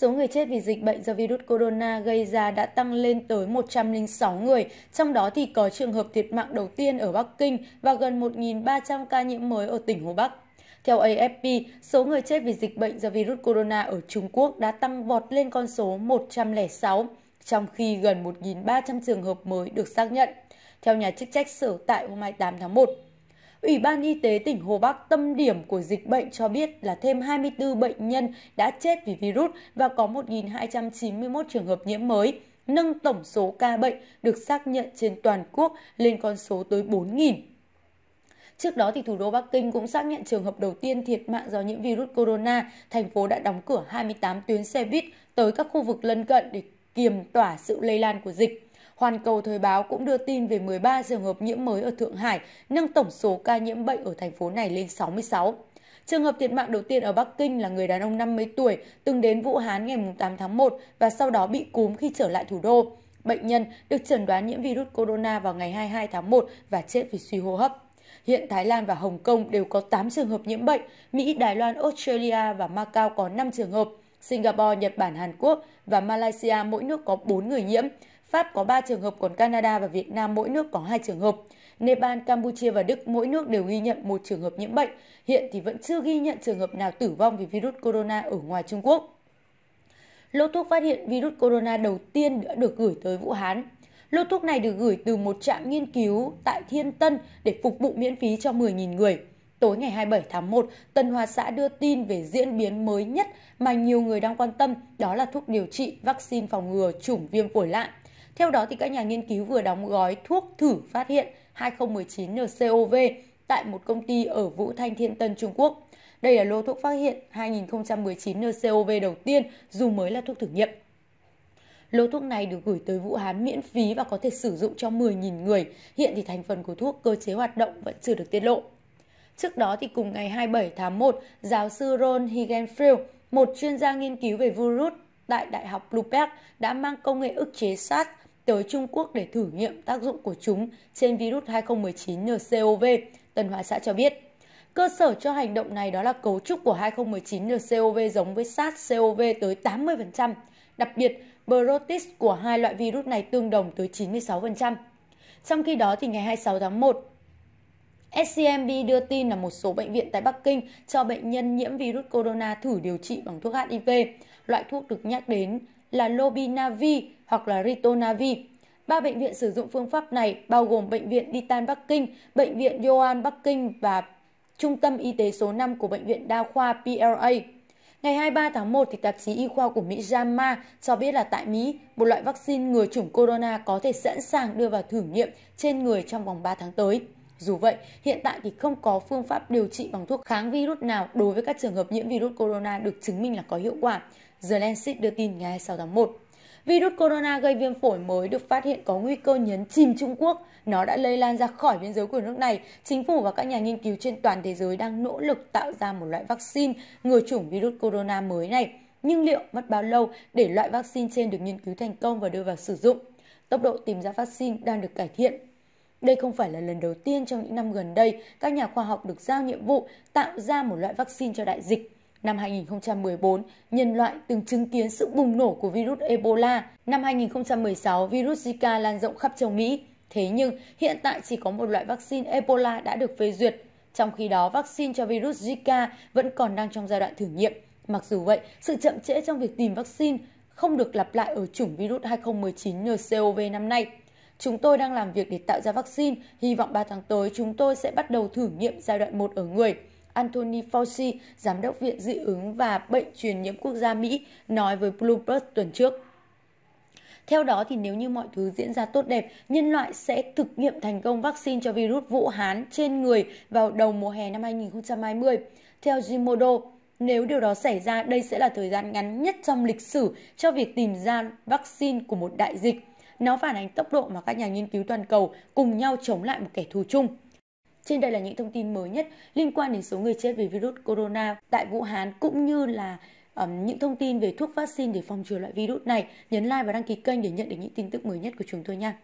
Số người chết vì dịch bệnh do virus corona gây ra đã tăng lên tới 106 người, trong đó thì có trường hợp thiệt mạng đầu tiên ở Bắc Kinh và gần 1.300 ca nhiễm mới ở tỉnh Hồ Bắc. Theo AFP, số người chết vì dịch bệnh do virus corona ở Trung Quốc đã tăng vọt lên con số 106, trong khi gần 1.300 trường hợp mới được xác nhận. Theo nhà chức trách sở tại hôm 28 tháng 1, Ủy ban Y tế tỉnh Hồ Bắc tâm điểm của dịch bệnh cho biết là thêm 24 bệnh nhân đã chết vì virus và có 1.291 trường hợp nhiễm mới, nâng tổng số ca bệnh được xác nhận trên toàn quốc lên con số tới 4.000. Trước đó, thì thủ đô Bắc Kinh cũng xác nhận trường hợp đầu tiên thiệt mạng do nhiễm virus corona. Thành phố đã đóng cửa 28 tuyến xe buýt tới các khu vực lân cận để kiềm tỏa sự lây lan của dịch. Hoàn Cầu Thời báo cũng đưa tin về 13 trường hợp nhiễm mới ở Thượng Hải, nâng tổng số ca nhiễm bệnh ở thành phố này lên 66. Trường hợp thiệt mạng đầu tiên ở Bắc Kinh là người đàn ông 50 tuổi từng đến Vũ Hán ngày 8 tháng 1 và sau đó bị cúm khi trở lại thủ đô. Bệnh nhân được chẩn đoán nhiễm virus corona vào ngày 22 tháng 1 và chết vì suy hô hấp. Hiện Thái Lan và Hồng Kông đều có 8 trường hợp nhiễm bệnh, Mỹ, Đài Loan, Australia và Macau có 5 trường hợp, Singapore, Nhật Bản, Hàn Quốc và Malaysia mỗi nước có 4 người nhiễm. Pháp có 3 trường hợp, còn Canada và Việt Nam mỗi nước có 2 trường hợp. Nepal, Campuchia và Đức mỗi nước đều ghi nhận một trường hợp nhiễm bệnh. Hiện thì vẫn chưa ghi nhận trường hợp nào tử vong vì virus corona ở ngoài Trung Quốc. Lô thuốc phát hiện virus corona đầu tiên đã được gửi tới Vũ Hán. Lô thuốc này được gửi từ một trạm nghiên cứu tại Thiên Tân để phục vụ miễn phí cho 10.000 người. Tối ngày 27 tháng 1, Tân Hoa Xã đưa tin về diễn biến mới nhất mà nhiều người đang quan tâm, đó là thuốc điều trị vaccine phòng ngừa chủng viêm phổi lạ. Theo đó, thì các nhà nghiên cứu vừa đóng gói thuốc thử phát hiện 2019 NCOV tại một công ty ở Vũ Thanh Thiên Tân, Trung Quốc. Đây là lô thuốc phát hiện 2019 NCOV đầu tiên dù mới là thuốc thử nghiệm. Lô thuốc này được gửi tới Vũ Hán miễn phí và có thể sử dụng cho 10.000 người. Hiện thì thành phần của thuốc cơ chế hoạt động vẫn chưa được tiết lộ. Trước đó thì cùng ngày 27 tháng 1, giáo sư Ron Higenfield, một chuyên gia nghiên cứu về virus tại Đại học Blueberg đã mang công nghệ ức chế SARS tới Trung Quốc để thử nghiệm tác dụng của chúng trên virus 2019 NCOV, Tân Hoa Xã cho biết. Cơ sở cho hành động này đó là cấu trúc của 2019 NCOV giống với SARS-CoV tới 80%, đặc biệt protein của hai loại virus này tương đồng tới 96%. Trong khi đó thì ngày 26 tháng 1, SCMB đưa tin là một số bệnh viện tại Bắc Kinh cho bệnh nhân nhiễm virus corona thử điều trị bằng thuốc HIV. Loại thuốc được nhắc đến là Lobinavir hoặc là Ritonavir. Ba bệnh viện sử dụng phương pháp này bao gồm Bệnh viện Ditan Bắc Kinh, Bệnh viện Yohan Bắc Kinh và Trung tâm Y tế số 5 của Bệnh viện Đa khoa PLA. Ngày 23 tháng 1, thì tạp chí y khoa của Mỹ JAMA cho biết là tại Mỹ, một loại vaccine ngừa chủng corona có thể sẵn sàng đưa vào thử nghiệm trên người trong vòng 3 tháng tới. Dù vậy, hiện tại thì không có phương pháp điều trị bằng thuốc kháng virus nào đối với các trường hợp nhiễm virus corona được chứng minh là có hiệu quả. The Lancet đưa tin ngày 26 tháng 1. Virus corona gây viêm phổi mới được phát hiện có nguy cơ nhấn chìm Trung Quốc. Nó đã lây lan ra khỏi biên giới của nước này. Chính phủ và các nhà nghiên cứu trên toàn thế giới đang nỗ lực tạo ra một loại vaccine ngừa chủng virus corona mới này. Nhưng liệu mất bao lâu để loại vaccine trên được nghiên cứu thành công và đưa vào sử dụng? Tốc độ tìm ra vaccine đang được cải thiện đây không phải là lần đầu tiên trong những năm gần đây các nhà khoa học được giao nhiệm vụ tạo ra một loại vaccine cho đại dịch. Năm 2014, nhân loại từng chứng kiến sự bùng nổ của virus Ebola. Năm 2016, virus Zika lan rộng khắp châu Mỹ. Thế nhưng, hiện tại chỉ có một loại vaccine Ebola đã được phê duyệt. Trong khi đó, vaccine cho virus Zika vẫn còn đang trong giai đoạn thử nghiệm. Mặc dù vậy, sự chậm trễ trong việc tìm vaccine không được lặp lại ở chủng virus 2019 NCOV năm nay. Chúng tôi đang làm việc để tạo ra vaccine, hy vọng 3 tháng tới chúng tôi sẽ bắt đầu thử nghiệm giai đoạn 1 ở người. Anthony Fauci, Giám đốc Viện Dị ứng và Bệnh truyền nhiễm quốc gia Mỹ, nói với Bloomberg tuần trước. Theo đó, thì nếu như mọi thứ diễn ra tốt đẹp, nhân loại sẽ thực nghiệm thành công vaccine cho virus Vũ Hán trên người vào đầu mùa hè năm 2020. Theo Jimodo, nếu điều đó xảy ra, đây sẽ là thời gian ngắn nhất trong lịch sử cho việc tìm ra vaccine của một đại dịch. Nó phản ánh tốc độ mà các nhà nghiên cứu toàn cầu cùng nhau chống lại một kẻ thù chung. Trên đây là những thông tin mới nhất liên quan đến số người chết vì virus corona tại Vũ Hán cũng như là um, những thông tin về thuốc vaccine để phòng trừ loại virus này. Nhấn like và đăng ký kênh để nhận được những tin tức mới nhất của chúng tôi nha.